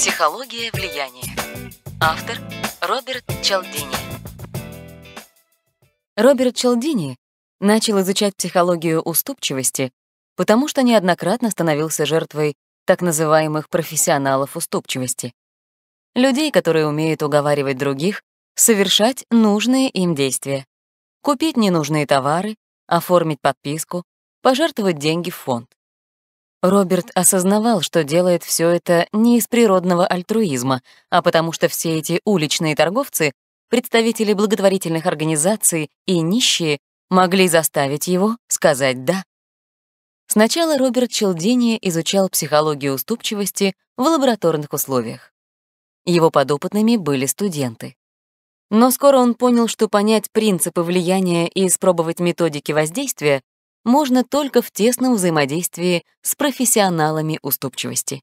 Психология влияния. Автор Роберт Чалдини. Роберт Чалдини начал изучать психологию уступчивости, потому что неоднократно становился жертвой так называемых профессионалов уступчивости. Людей, которые умеют уговаривать других совершать нужные им действия. Купить ненужные товары, оформить подписку, пожертвовать деньги в фонд. Роберт осознавал, что делает все это не из природного альтруизма, а потому что все эти уличные торговцы, представители благотворительных организаций и нищие могли заставить его сказать «да». Сначала Роберт Челдини изучал психологию уступчивости в лабораторных условиях. Его подопытными были студенты. Но скоро он понял, что понять принципы влияния и испробовать методики воздействия можно только в тесном взаимодействии с профессионалами уступчивости.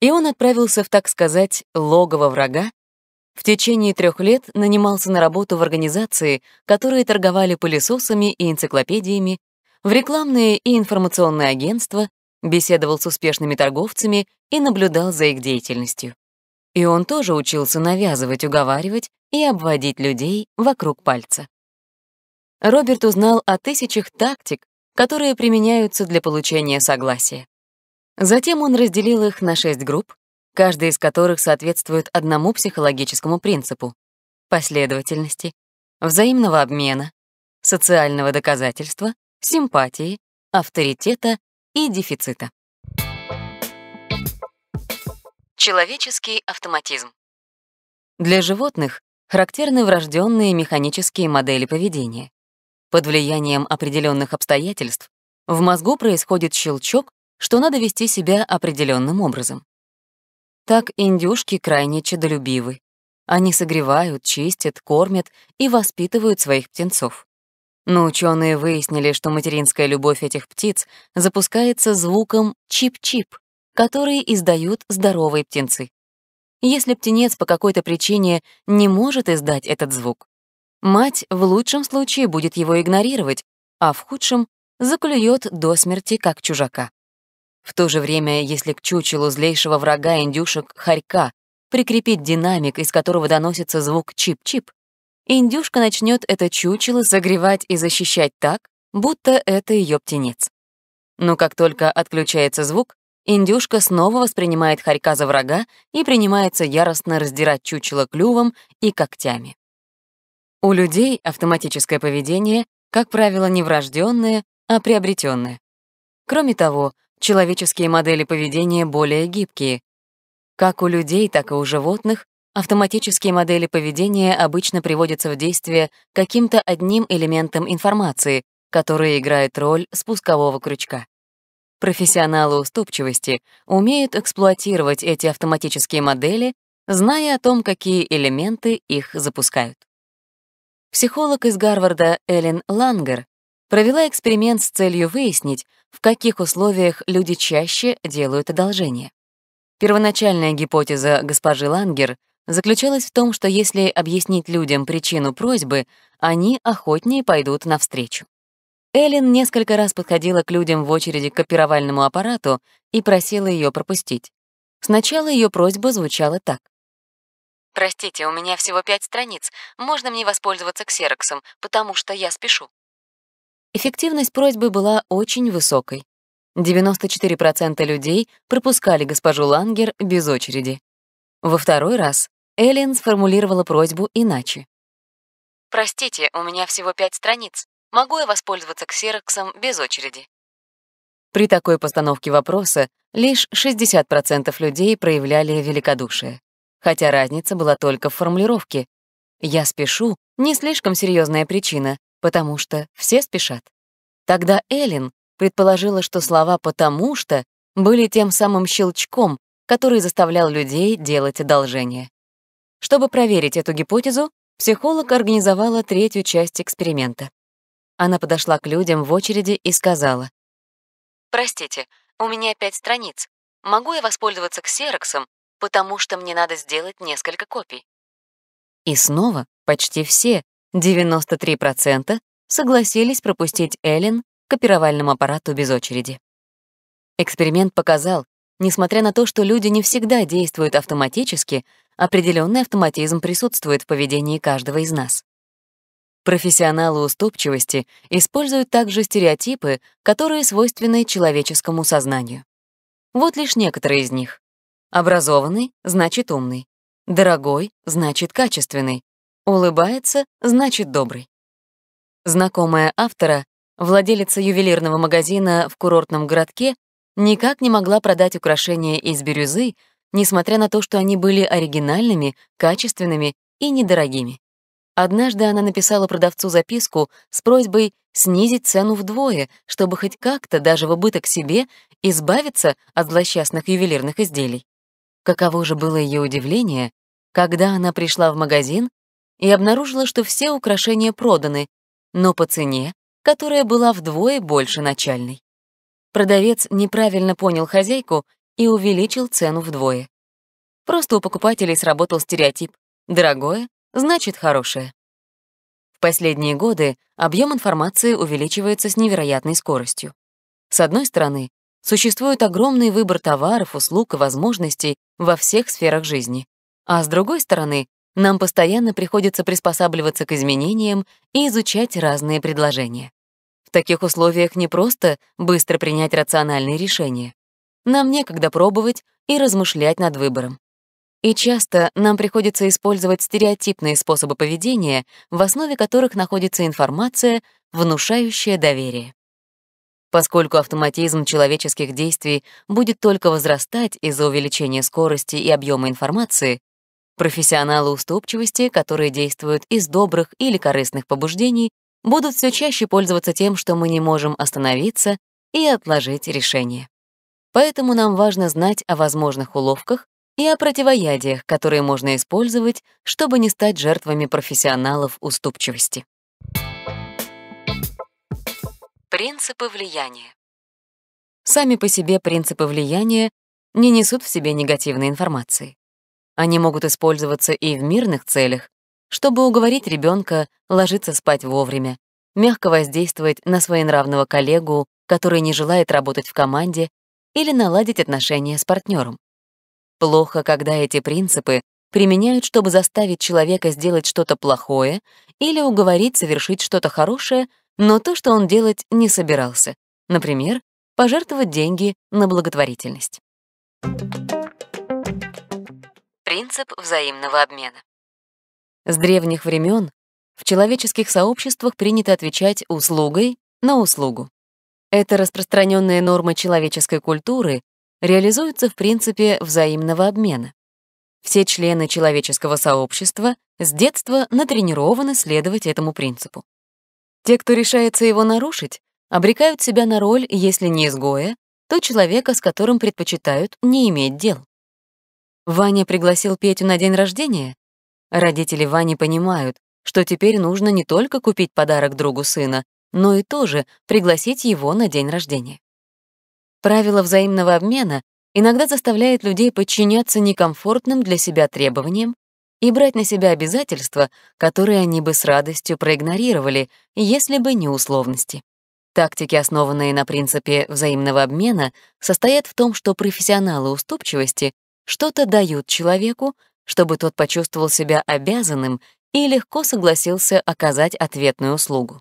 И он отправился в, так сказать, логово врага, в течение трех лет нанимался на работу в организации, которые торговали пылесосами и энциклопедиями, в рекламные и информационные агентства, беседовал с успешными торговцами и наблюдал за их деятельностью. И он тоже учился навязывать, уговаривать и обводить людей вокруг пальца. Роберт узнал о тысячах тактик, которые применяются для получения согласия. Затем он разделил их на шесть групп, каждая из которых соответствует одному психологическому принципу — последовательности, взаимного обмена, социального доказательства, симпатии, авторитета и дефицита. Человеческий автоматизм. Для животных характерны врожденные механические модели поведения. Под влиянием определенных обстоятельств в мозгу происходит щелчок, что надо вести себя определенным образом. Так индюшки крайне чадолюбивы. Они согревают, чистят, кормят и воспитывают своих птенцов. Но ученые выяснили, что материнская любовь этих птиц запускается звуком «чип-чип», который издают здоровые птенцы. Если птенец по какой-то причине не может издать этот звук, Мать в лучшем случае будет его игнорировать, а в худшем — заклюет до смерти как чужака. В то же время, если к чучелу злейшего врага индюшек Харька прикрепить динамик, из которого доносится звук чип-чип, индюшка начнет это чучело согревать и защищать так, будто это ее птенец. Но как только отключается звук, индюшка снова воспринимает хорька за врага и принимается яростно раздирать чучело клювом и когтями. У людей автоматическое поведение, как правило, не врожденное, а приобретенное. Кроме того, человеческие модели поведения более гибкие. Как у людей, так и у животных автоматические модели поведения обычно приводятся в действие каким-то одним элементом информации, который играет роль спускового крючка. Профессионалы уступчивости умеют эксплуатировать эти автоматические модели, зная о том, какие элементы их запускают. Психолог из Гарварда Эллен Лангер провела эксперимент с целью выяснить, в каких условиях люди чаще делают одолжение. Первоначальная гипотеза госпожи Лангер заключалась в том, что если объяснить людям причину просьбы, они охотнее пойдут навстречу. Эллен несколько раз подходила к людям в очереди к копировальному аппарату и просила ее пропустить. Сначала ее просьба звучала так. «Простите, у меня всего пять страниц. Можно мне воспользоваться ксероксом, потому что я спешу». Эффективность просьбы была очень высокой. 94% людей пропускали госпожу Лангер без очереди. Во второй раз Эллен сформулировала просьбу иначе. «Простите, у меня всего пять страниц. Могу я воспользоваться ксероксом без очереди?» При такой постановке вопроса лишь 60% людей проявляли великодушие хотя разница была только в формулировке. «Я спешу» — не слишком серьезная причина, потому что все спешат. Тогда Эллен предположила, что слова «потому что» были тем самым щелчком, который заставлял людей делать одолжение. Чтобы проверить эту гипотезу, психолог организовала третью часть эксперимента. Она подошла к людям в очереди и сказала. «Простите, у меня пять страниц. Могу я воспользоваться ксероксом потому что мне надо сделать несколько копий. И снова почти все, 93%, согласились пропустить Эллен к копировальному аппарату без очереди. Эксперимент показал, несмотря на то, что люди не всегда действуют автоматически, определенный автоматизм присутствует в поведении каждого из нас. Профессионалы уступчивости используют также стереотипы, которые свойственны человеческому сознанию. Вот лишь некоторые из них. Образованный — значит умный. Дорогой — значит качественный. Улыбается — значит добрый. Знакомая автора, владелица ювелирного магазина в курортном городке, никак не могла продать украшения из бирюзы, несмотря на то, что они были оригинальными, качественными и недорогими. Однажды она написала продавцу записку с просьбой снизить цену вдвое, чтобы хоть как-то, даже в убыток себе, избавиться от злосчастных ювелирных изделий. Каково же было ее удивление, когда она пришла в магазин и обнаружила, что все украшения проданы, но по цене, которая была вдвое больше начальной. Продавец неправильно понял хозяйку и увеличил цену вдвое. Просто у покупателей сработал стереотип «дорогое значит хорошее». В последние годы объем информации увеличивается с невероятной скоростью. С одной стороны, Существует огромный выбор товаров, услуг и возможностей во всех сферах жизни. А с другой стороны, нам постоянно приходится приспосабливаться к изменениям и изучать разные предложения. В таких условиях не просто быстро принять рациональные решения. Нам некогда пробовать и размышлять над выбором. И часто нам приходится использовать стереотипные способы поведения, в основе которых находится информация, внушающая доверие поскольку автоматизм человеческих действий будет только возрастать из-за увеличения скорости и объема информации, профессионалы уступчивости, которые действуют из добрых или корыстных побуждений, будут все чаще пользоваться тем, что мы не можем остановиться и отложить решение. Поэтому нам важно знать о возможных уловках и о противоядиях, которые можно использовать, чтобы не стать жертвами профессионалов уступчивости. Принципы влияния. Сами по себе принципы влияния не несут в себе негативной информации. Они могут использоваться и в мирных целях, чтобы уговорить ребенка ложиться спать вовремя, мягко воздействовать на своенравного коллегу, который не желает работать в команде, или наладить отношения с партнером. Плохо, когда эти принципы применяют, чтобы заставить человека сделать что-то плохое или уговорить совершить что-то хорошее но то, что он делать не собирался. Например, пожертвовать деньги на благотворительность. Принцип взаимного обмена. С древних времен в человеческих сообществах принято отвечать услугой на услугу. Эта распространенная норма человеческой культуры реализуется в принципе взаимного обмена. Все члены человеческого сообщества с детства натренированы следовать этому принципу. Те, кто решается его нарушить, обрекают себя на роль, если не изгоя, то человека, с которым предпочитают не иметь дел. Ваня пригласил Петю на день рождения. Родители Вани понимают, что теперь нужно не только купить подарок другу сына, но и тоже пригласить его на день рождения. Правило взаимного обмена иногда заставляет людей подчиняться некомфортным для себя требованиям и брать на себя обязательства, которые они бы с радостью проигнорировали, если бы не условности. Тактики, основанные на принципе взаимного обмена, состоят в том, что профессионалы уступчивости что-то дают человеку, чтобы тот почувствовал себя обязанным и легко согласился оказать ответную услугу.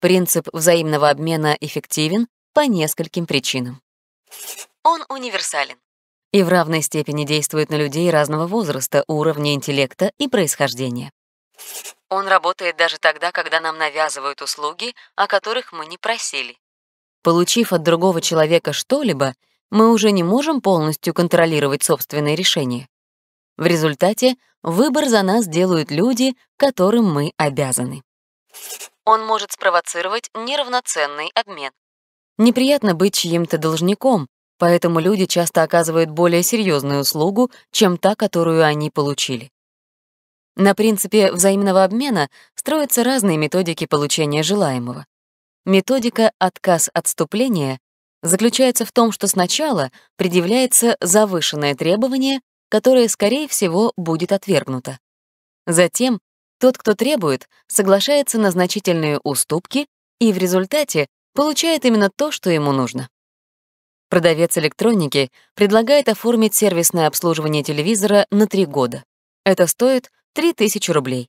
Принцип взаимного обмена эффективен по нескольким причинам. Он универсален и в равной степени действует на людей разного возраста, уровня интеллекта и происхождения. Он работает даже тогда, когда нам навязывают услуги, о которых мы не просили. Получив от другого человека что-либо, мы уже не можем полностью контролировать собственные решения. В результате выбор за нас делают люди, которым мы обязаны. Он может спровоцировать неравноценный обмен. Неприятно быть чьим-то должником, поэтому люди часто оказывают более серьезную услугу, чем та, которую они получили. На принципе взаимного обмена строятся разные методики получения желаемого. Методика «отказ-отступление» заключается в том, что сначала предъявляется завышенное требование, которое, скорее всего, будет отвергнуто. Затем тот, кто требует, соглашается на значительные уступки и в результате получает именно то, что ему нужно. Продавец электроники предлагает оформить сервисное обслуживание телевизора на три года. Это стоит 3000 рублей.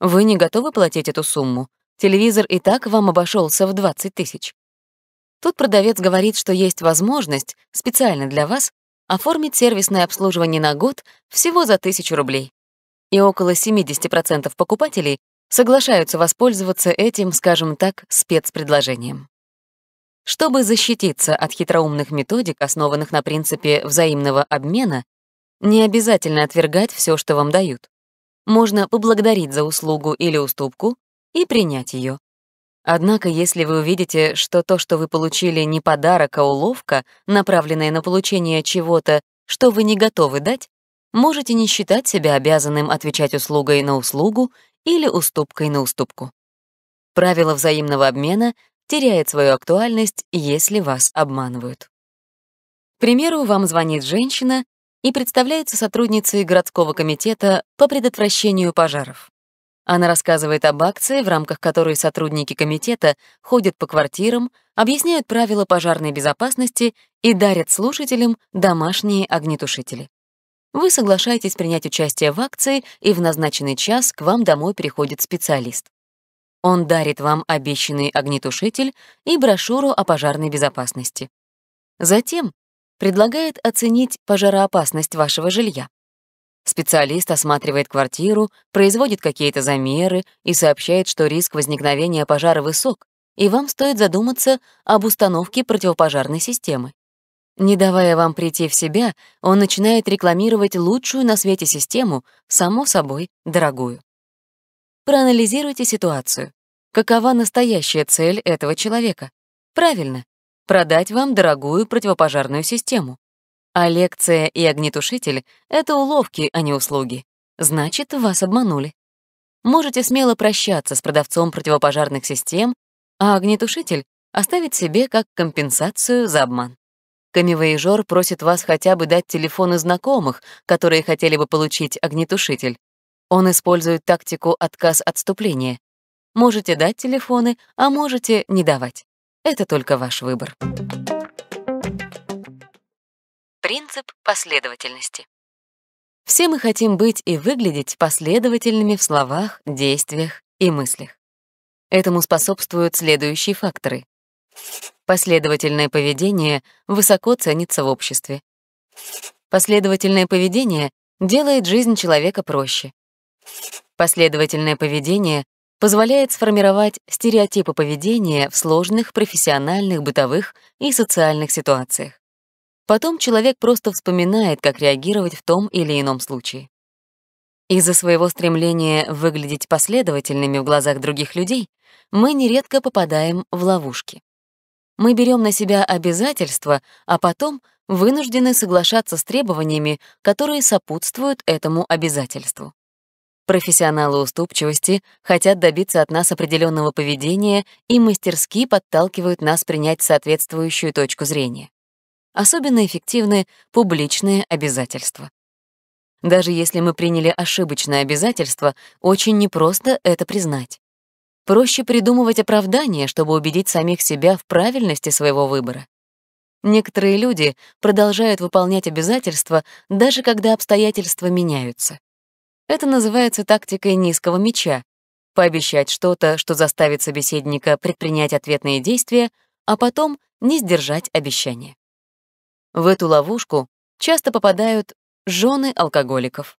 Вы не готовы платить эту сумму? Телевизор и так вам обошелся в 20 тысяч. Тут продавец говорит, что есть возможность специально для вас оформить сервисное обслуживание на год всего за 1000 рублей. И около 70% покупателей соглашаются воспользоваться этим, скажем так, спецпредложением. Чтобы защититься от хитроумных методик, основанных на принципе взаимного обмена, не обязательно отвергать все, что вам дают. Можно поблагодарить за услугу или уступку и принять ее. Однако, если вы увидите, что то, что вы получили, не подарок, а уловка, направленная на получение чего-то, что вы не готовы дать, можете не считать себя обязанным отвечать услугой на услугу или уступкой на уступку. Правило взаимного обмена теряет свою актуальность, если вас обманывают. К примеру, вам звонит женщина и представляется сотрудницей городского комитета по предотвращению пожаров. Она рассказывает об акции, в рамках которой сотрудники комитета ходят по квартирам, объясняют правила пожарной безопасности и дарят слушателям домашние огнетушители. Вы соглашаетесь принять участие в акции, и в назначенный час к вам домой приходит специалист. Он дарит вам обещанный огнетушитель и брошюру о пожарной безопасности. Затем предлагает оценить пожароопасность вашего жилья. Специалист осматривает квартиру, производит какие-то замеры и сообщает, что риск возникновения пожара высок, и вам стоит задуматься об установке противопожарной системы. Не давая вам прийти в себя, он начинает рекламировать лучшую на свете систему, само собой, дорогую. Проанализируйте ситуацию. Какова настоящая цель этого человека? Правильно, продать вам дорогую противопожарную систему. А лекция и огнетушитель — это уловки, а не услуги. Значит, вас обманули. Можете смело прощаться с продавцом противопожарных систем, а огнетушитель оставить себе как компенсацию за обман. Камевоежор просит вас хотя бы дать телефоны знакомых, которые хотели бы получить огнетушитель, он использует тактику отказ отступления. Можете дать телефоны, а можете не давать. Это только ваш выбор. Принцип последовательности. Все мы хотим быть и выглядеть последовательными в словах, действиях и мыслях. Этому способствуют следующие факторы. Последовательное поведение высоко ценится в обществе. Последовательное поведение делает жизнь человека проще. Последовательное поведение позволяет сформировать стереотипы поведения в сложных профессиональных, бытовых и социальных ситуациях. Потом человек просто вспоминает, как реагировать в том или ином случае. Из-за своего стремления выглядеть последовательными в глазах других людей мы нередко попадаем в ловушки. Мы берем на себя обязательства, а потом вынуждены соглашаться с требованиями, которые сопутствуют этому обязательству. Профессионалы уступчивости хотят добиться от нас определенного поведения и мастерски подталкивают нас принять соответствующую точку зрения. Особенно эффективны публичные обязательства. Даже если мы приняли ошибочное обязательство, очень непросто это признать. Проще придумывать оправдание, чтобы убедить самих себя в правильности своего выбора. Некоторые люди продолжают выполнять обязательства, даже когда обстоятельства меняются. Это называется тактикой низкого меча — пообещать что-то, что заставит собеседника предпринять ответные действия, а потом не сдержать обещание. В эту ловушку часто попадают жены алкоголиков.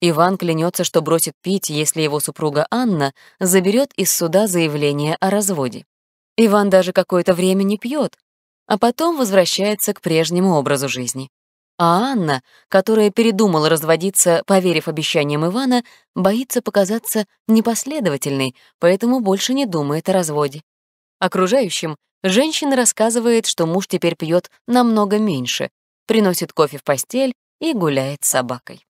Иван клянется, что бросит пить, если его супруга Анна заберет из суда заявление о разводе. Иван даже какое-то время не пьет, а потом возвращается к прежнему образу жизни. А Анна, которая передумала разводиться, поверив обещаниям Ивана, боится показаться непоследовательной, поэтому больше не думает о разводе. Окружающим женщина рассказывает, что муж теперь пьет намного меньше, приносит кофе в постель и гуляет с собакой.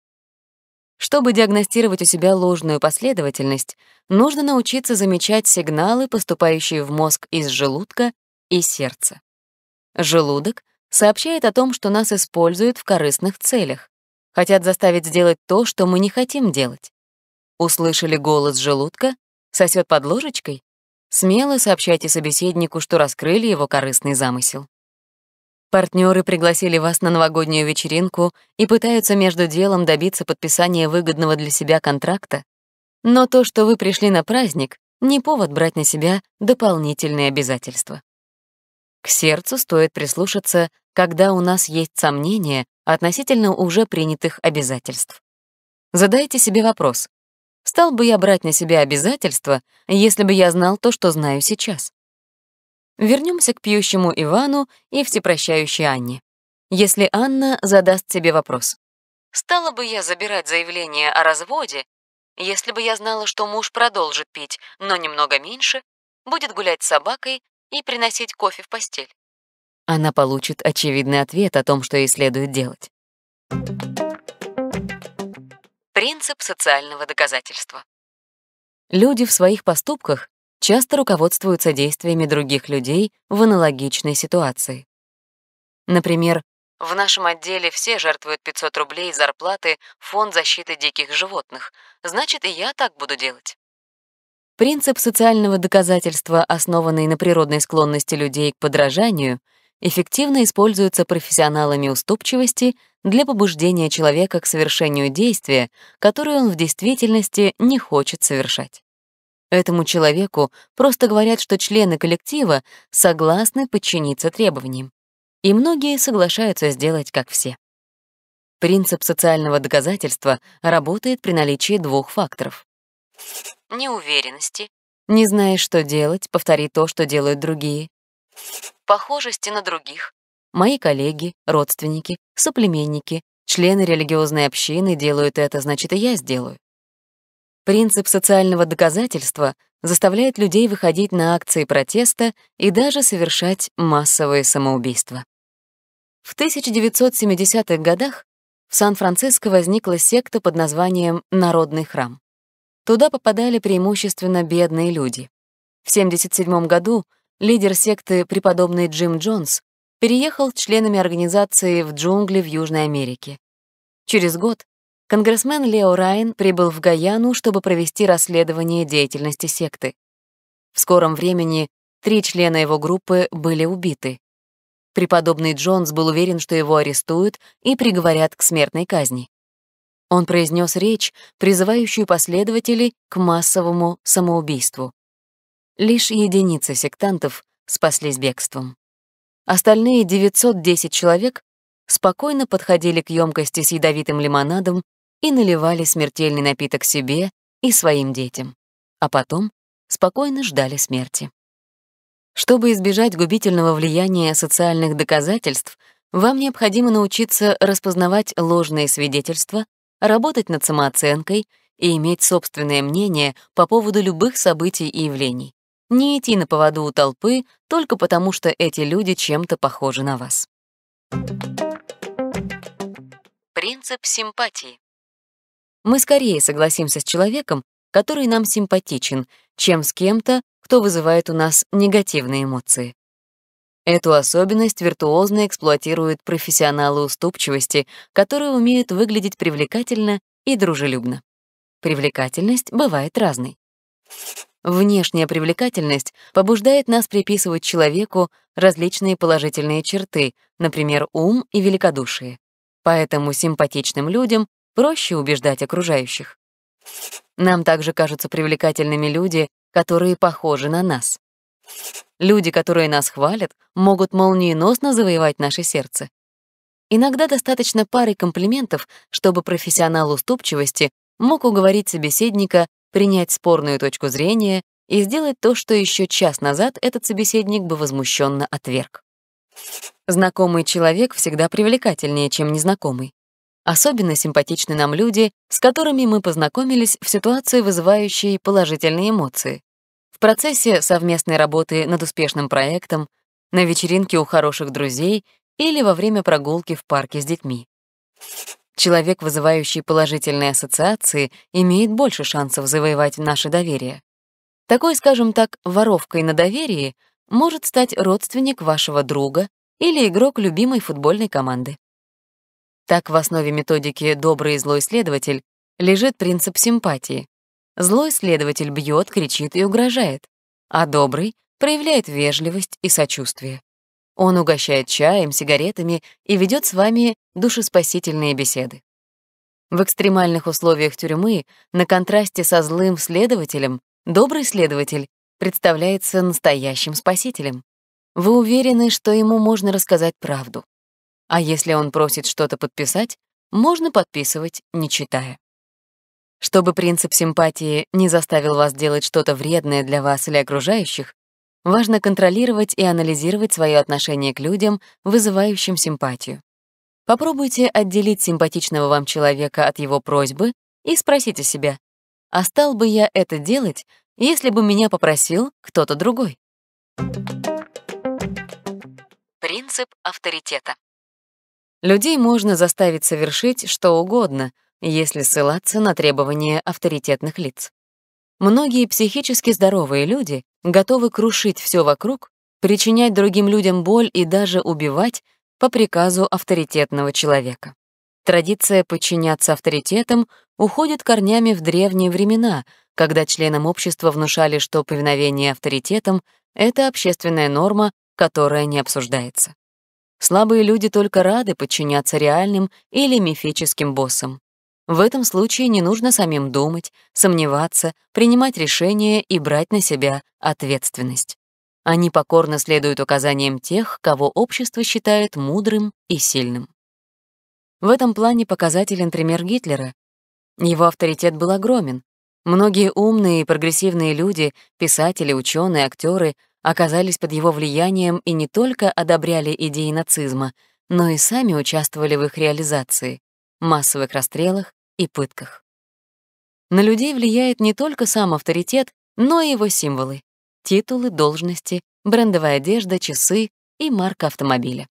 Чтобы диагностировать у себя ложную последовательность, нужно научиться замечать сигналы, поступающие в мозг из желудка и сердца. Желудок — сообщает о том, что нас используют в корыстных целях, хотят заставить сделать то, что мы не хотим делать. Услышали голос желудка? Сосет под ложечкой? Смело сообщайте собеседнику, что раскрыли его корыстный замысел. Партнеры пригласили вас на новогоднюю вечеринку и пытаются между делом добиться подписания выгодного для себя контракта. Но то, что вы пришли на праздник, не повод брать на себя дополнительные обязательства. К сердцу стоит прислушаться, когда у нас есть сомнения относительно уже принятых обязательств. Задайте себе вопрос. Стал бы я брать на себя обязательства, если бы я знал то, что знаю сейчас? Вернемся к пьющему Ивану и всепрощающей Анне. Если Анна задаст себе вопрос. Стала бы я забирать заявление о разводе, если бы я знала, что муж продолжит пить, но немного меньше, будет гулять с собакой и приносить кофе в постель? Она получит очевидный ответ о том, что ей следует делать. Принцип социального доказательства. Люди в своих поступках часто руководствуются действиями других людей в аналогичной ситуации. Например, в нашем отделе все жертвуют 500 рублей зарплаты в фонд защиты диких животных, значит, и я так буду делать. Принцип социального доказательства, основанный на природной склонности людей к подражанию, эффективно используется профессионалами уступчивости для побуждения человека к совершению действия, которое он в действительности не хочет совершать. Этому человеку просто говорят, что члены коллектива согласны подчиниться требованиям, и многие соглашаются сделать как все. Принцип социального доказательства работает при наличии двух факторов неуверенности, не знаешь, что делать, повтори то, что делают другие, похожести на других, мои коллеги, родственники, соплеменники, члены религиозной общины делают это, значит, и я сделаю. Принцип социального доказательства заставляет людей выходить на акции протеста и даже совершать массовые самоубийства. В 1970-х годах в Сан-Франциско возникла секта под названием «Народный храм». Туда попадали преимущественно бедные люди. В 1977 году лидер секты преподобный Джим Джонс переехал членами организации в джунгли в Южной Америке. Через год конгрессмен Лео Райан прибыл в Гаяну, чтобы провести расследование деятельности секты. В скором времени три члена его группы были убиты. Преподобный Джонс был уверен, что его арестуют и приговорят к смертной казни. Он произнес речь, призывающую последователей к массовому самоубийству. Лишь единицы сектантов спаслись бегством. Остальные 910 человек спокойно подходили к емкости с ядовитым лимонадом и наливали смертельный напиток себе и своим детям, а потом спокойно ждали смерти. Чтобы избежать губительного влияния социальных доказательств, вам необходимо научиться распознавать ложные свидетельства работать над самооценкой и иметь собственное мнение по поводу любых событий и явлений. Не идти на поводу у толпы только потому, что эти люди чем-то похожи на вас. Принцип симпатии. Мы скорее согласимся с человеком, который нам симпатичен, чем с кем-то, кто вызывает у нас негативные эмоции. Эту особенность виртуозно эксплуатируют профессионалы уступчивости, которые умеют выглядеть привлекательно и дружелюбно. Привлекательность бывает разной. Внешняя привлекательность побуждает нас приписывать человеку различные положительные черты, например, ум и великодушие. Поэтому симпатичным людям проще убеждать окружающих. Нам также кажутся привлекательными люди, которые похожи на нас. Люди, которые нас хвалят, могут молниеносно завоевать наше сердце. Иногда достаточно пары комплиментов, чтобы профессионал уступчивости мог уговорить собеседника принять спорную точку зрения и сделать то, что еще час назад этот собеседник бы возмущенно отверг. Знакомый человек всегда привлекательнее, чем незнакомый. Особенно симпатичны нам люди, с которыми мы познакомились в ситуации, вызывающей положительные эмоции. В процессе совместной работы над успешным проектом, на вечеринке у хороших друзей или во время прогулки в парке с детьми. Человек, вызывающий положительные ассоциации, имеет больше шансов завоевать наше доверие. Такой, скажем так, воровкой на доверии может стать родственник вашего друга или игрок любимой футбольной команды. Так в основе методики «добрый и злой следователь» лежит принцип симпатии, Злой следователь бьет, кричит и угрожает, а добрый проявляет вежливость и сочувствие. Он угощает чаем, сигаретами и ведет с вами душеспасительные беседы. В экстремальных условиях тюрьмы, на контрасте со злым следователем, добрый следователь представляется настоящим спасителем. Вы уверены, что ему можно рассказать правду. А если он просит что-то подписать, можно подписывать, не читая. Чтобы принцип симпатии не заставил вас делать что-то вредное для вас или окружающих, важно контролировать и анализировать свое отношение к людям, вызывающим симпатию. Попробуйте отделить симпатичного вам человека от его просьбы и спросите себя, а стал бы я это делать, если бы меня попросил кто-то другой? Принцип авторитета. Людей можно заставить совершить что угодно — если ссылаться на требования авторитетных лиц. Многие психически здоровые люди готовы крушить все вокруг, причинять другим людям боль и даже убивать по приказу авторитетного человека. Традиция подчиняться авторитетам уходит корнями в древние времена, когда членам общества внушали, что повиновение авторитетам — это общественная норма, которая не обсуждается. Слабые люди только рады подчиняться реальным или мифическим боссам. В этом случае не нужно самим думать, сомневаться, принимать решения и брать на себя ответственность. Они покорно следуют указаниям тех, кого общество считает мудрым и сильным. В этом плане показателен пример Гитлера. Его авторитет был огромен. Многие умные и прогрессивные люди, писатели, ученые, актеры оказались под его влиянием и не только одобряли идеи нацизма, но и сами участвовали в их реализации массовых расстрелах и пытках. На людей влияет не только сам авторитет, но и его символы — титулы, должности, брендовая одежда, часы и марка автомобиля.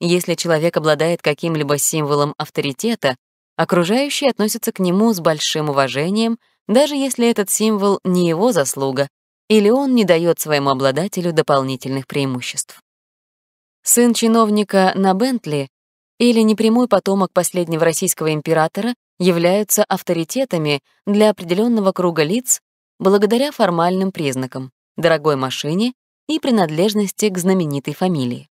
Если человек обладает каким-либо символом авторитета, окружающие относятся к нему с большим уважением, даже если этот символ не его заслуга или он не дает своему обладателю дополнительных преимуществ. Сын чиновника на Бентли или непрямой потомок последнего российского императора являются авторитетами для определенного круга лиц благодаря формальным признакам, дорогой машине и принадлежности к знаменитой фамилии.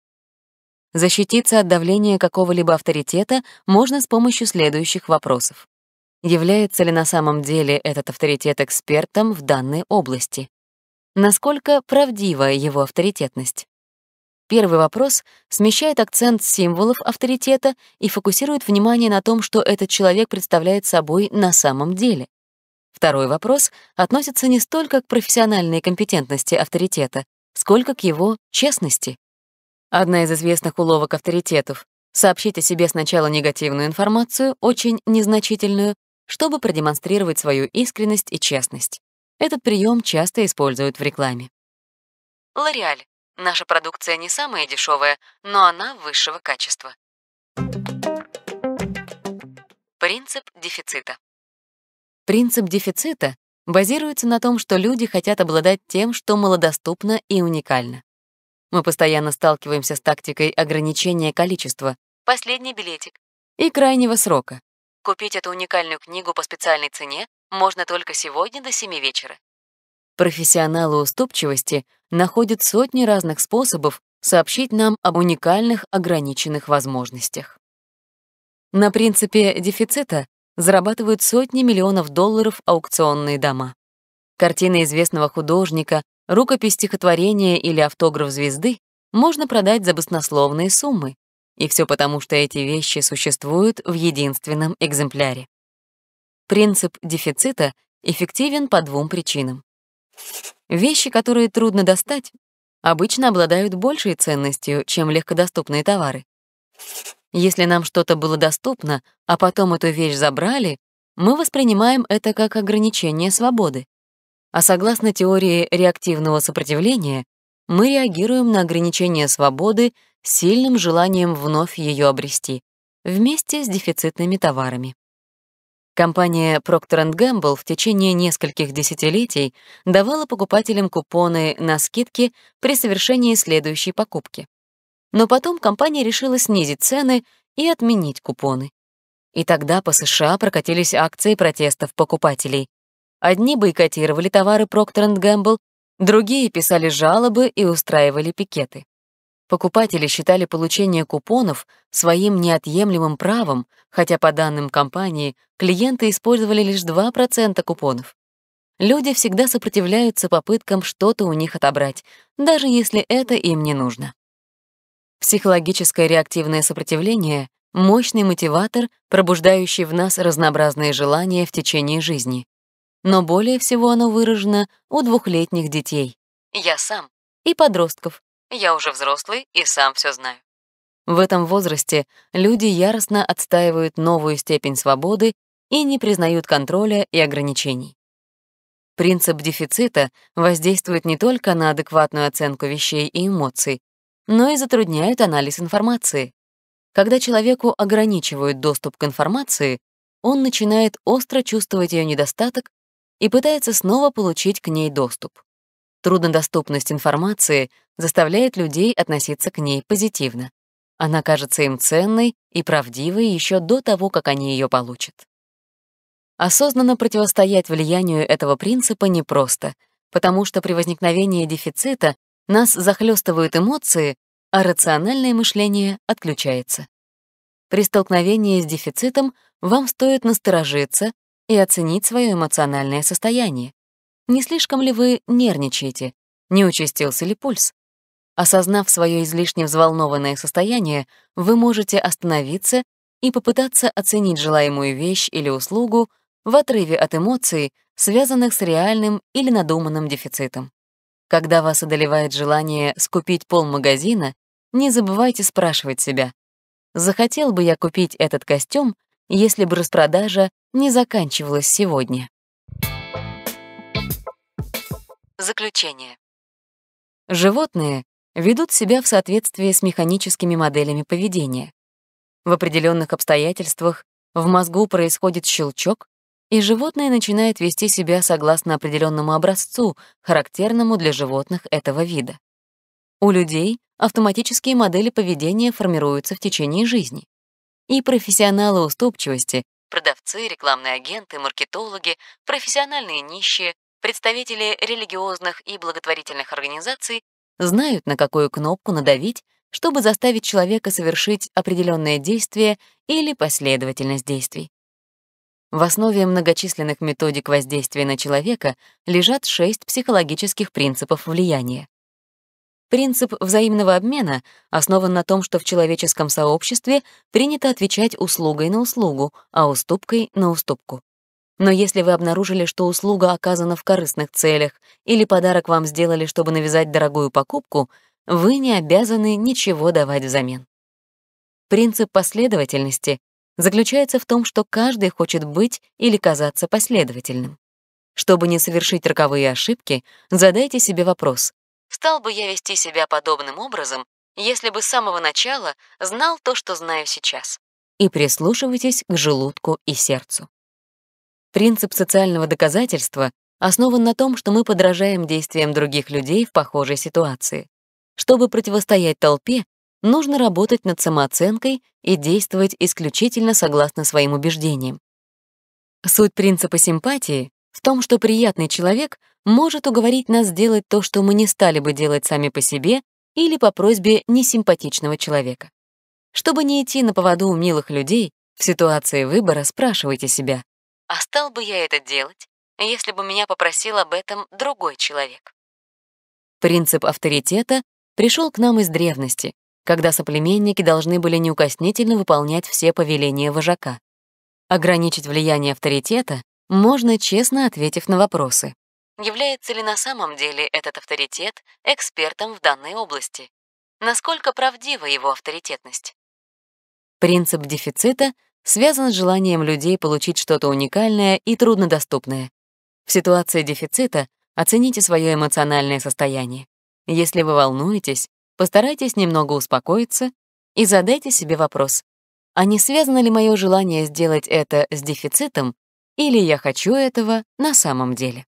Защититься от давления какого-либо авторитета можно с помощью следующих вопросов. Является ли на самом деле этот авторитет экспертом в данной области? Насколько правдива его авторитетность? Первый вопрос смещает акцент символов авторитета и фокусирует внимание на том, что этот человек представляет собой на самом деле. Второй вопрос относится не столько к профессиональной компетентности авторитета, сколько к его честности. Одна из известных уловок авторитетов — сообщить о себе сначала негативную информацию, очень незначительную, чтобы продемонстрировать свою искренность и честность. Этот прием часто используют в рекламе. Лореаль Наша продукция не самая дешевая, но она высшего качества. Принцип дефицита. Принцип дефицита базируется на том, что люди хотят обладать тем, что малодоступно и уникально. Мы постоянно сталкиваемся с тактикой ограничения количества, последний билетик и крайнего срока. Купить эту уникальную книгу по специальной цене можно только сегодня до 7 вечера. Профессионалы уступчивости — находит сотни разных способов сообщить нам об уникальных ограниченных возможностях. На принципе дефицита зарабатывают сотни миллионов долларов аукционные дома. Картина известного художника, рукопись стихотворения или автограф звезды можно продать за баснословные суммы. И все потому, что эти вещи существуют в единственном экземпляре. Принцип дефицита эффективен по двум причинам. Вещи, которые трудно достать, обычно обладают большей ценностью, чем легкодоступные товары. Если нам что-то было доступно, а потом эту вещь забрали, мы воспринимаем это как ограничение свободы. А согласно теории реактивного сопротивления, мы реагируем на ограничение свободы сильным желанием вновь ее обрести, вместе с дефицитными товарами. Компания Procter Gamble в течение нескольких десятилетий давала покупателям купоны на скидки при совершении следующей покупки. Но потом компания решила снизить цены и отменить купоны. И тогда по США прокатились акции протестов покупателей. Одни бойкотировали товары Procter Gamble, другие писали жалобы и устраивали пикеты. Покупатели считали получение купонов своим неотъемлемым правом, хотя, по данным компании, клиенты использовали лишь 2% купонов. Люди всегда сопротивляются попыткам что-то у них отобрать, даже если это им не нужно. Психологическое реактивное сопротивление — мощный мотиватор, пробуждающий в нас разнообразные желания в течение жизни. Но более всего оно выражено у двухлетних детей. Я сам. И подростков, я уже взрослый и сам все знаю. В этом возрасте люди яростно отстаивают новую степень свободы и не признают контроля и ограничений. Принцип дефицита воздействует не только на адекватную оценку вещей и эмоций, но и затрудняет анализ информации. Когда человеку ограничивают доступ к информации, он начинает остро чувствовать ее недостаток и пытается снова получить к ней доступ. Труднодоступность информации заставляет людей относиться к ней позитивно. Она кажется им ценной и правдивой еще до того, как они ее получат. Осознанно противостоять влиянию этого принципа непросто, потому что при возникновении дефицита нас захлестывают эмоции, а рациональное мышление отключается. При столкновении с дефицитом вам стоит насторожиться и оценить свое эмоциональное состояние. Не слишком ли вы нервничаете? Не участился ли пульс? Осознав свое излишне взволнованное состояние, вы можете остановиться и попытаться оценить желаемую вещь или услугу в отрыве от эмоций, связанных с реальным или надуманным дефицитом. Когда вас одолевает желание скупить пол магазина, не забывайте спрашивать себя, «Захотел бы я купить этот костюм, если бы распродажа не заканчивалась сегодня?» Заключение. Животные ведут себя в соответствии с механическими моделями поведения. В определенных обстоятельствах в мозгу происходит щелчок, и животное начинает вести себя согласно определенному образцу, характерному для животных этого вида. У людей автоматические модели поведения формируются в течение жизни. И профессионалы уступчивости, продавцы, рекламные агенты, маркетологи, профессиональные нищие, представители религиозных и благотворительных организаций знают, на какую кнопку надавить, чтобы заставить человека совершить определенное действие или последовательность действий. В основе многочисленных методик воздействия на человека лежат шесть психологических принципов влияния. Принцип взаимного обмена основан на том, что в человеческом сообществе принято отвечать услугой на услугу, а уступкой на уступку. Но если вы обнаружили, что услуга оказана в корыстных целях или подарок вам сделали, чтобы навязать дорогую покупку, вы не обязаны ничего давать взамен. Принцип последовательности заключается в том, что каждый хочет быть или казаться последовательным. Чтобы не совершить роковые ошибки, задайте себе вопрос, «Стал бы я вести себя подобным образом, если бы с самого начала знал то, что знаю сейчас?» И прислушивайтесь к желудку и сердцу. Принцип социального доказательства основан на том, что мы подражаем действиям других людей в похожей ситуации. Чтобы противостоять толпе, нужно работать над самооценкой и действовать исключительно согласно своим убеждениям. Суть принципа симпатии в том, что приятный человек может уговорить нас сделать то, что мы не стали бы делать сами по себе или по просьбе несимпатичного человека. Чтобы не идти на поводу у милых людей, в ситуации выбора спрашивайте себя, а стал бы я это делать, если бы меня попросил об этом другой человек? Принцип авторитета пришел к нам из древности, когда соплеменники должны были неукоснительно выполнять все повеления вожака. Ограничить влияние авторитета можно, честно ответив на вопросы. Является ли на самом деле этот авторитет экспертом в данной области? Насколько правдива его авторитетность? Принцип дефицита — связан с желанием людей получить что-то уникальное и труднодоступное. В ситуации дефицита оцените свое эмоциональное состояние. Если вы волнуетесь, постарайтесь немного успокоиться и задайте себе вопрос, а не связано ли мое желание сделать это с дефицитом или я хочу этого на самом деле?